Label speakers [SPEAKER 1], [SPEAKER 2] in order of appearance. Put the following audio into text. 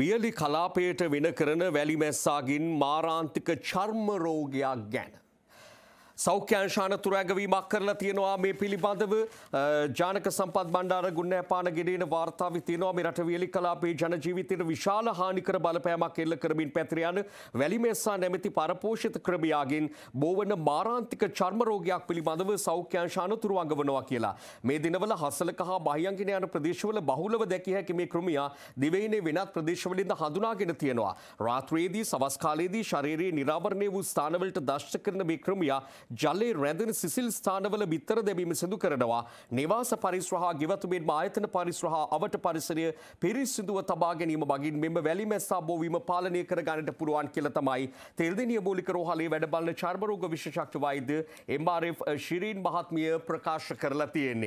[SPEAKER 1] වියලි කලාපයට වෙන කරන වැලිමැස්සාගින් මාරාන්තික චර්මරෝගයක් ගැන. සෞඛ්‍යංශාන තුරෑගවීමක් කරලා තියෙනවා මේ පිළිබඳව ජානක සම්පත් බණ්ඩාර ගුණෑපාන ගෙඩේන වාර්තාව තියෙනවා මේ රටවියලි කලාපේ ජනජීවිතයට විශාල හානිකර බලපෑමක් එල්ල කරමින් පැතිරියන වැලිමේස්සා නැමැති පරපෝෂිත ක්‍රමයාගෙන් බෝවන මාරාන්තික චර්ම රෝගයක් පිළිබඳව සෞඛ්‍යංශාන තුරුවඟවනවා කියලා මේ දිනවල හසලක හා බහියංගින යන ප්‍රදේශවල බහුලව දැකිය හැකි මේ ක්‍රමයා දිවයිනේ වෙනත් ප්‍රදේශවලින්ද හඳුනාගෙන තියෙනවා රාත්‍රියේදී සවස් කාලයේදී ශාරීරික නිරාවරණය වූ ස්ථානවලට දෂ්ට කරන මේ ක්‍රමයා ජලයේ රැඳෙන සිසිල් ස්ථානවල බිත්තර දැමීම සිදු කරනවා. නිවාස පරිශ්‍රහ ගෙවතුමෙන්ම ආයතන පරිශ්‍රහ අවට පරිසරය පිරිසිදුව තබා ගැනීම මගින් මෙම වැලිමැස්සා බෝවීම පාලනය කර ගන්නට පුළුවන් කියලා තමයි තෙල්දෙනිය මූලික රෝහලේ වැඩ බලන චර්ම රෝග විශේෂඥ වෛද්‍ය එම්.ආර්.එෆ්. ශිරීන් මහත්මිය ප්‍රකාශ කරලා තියෙන්නේ.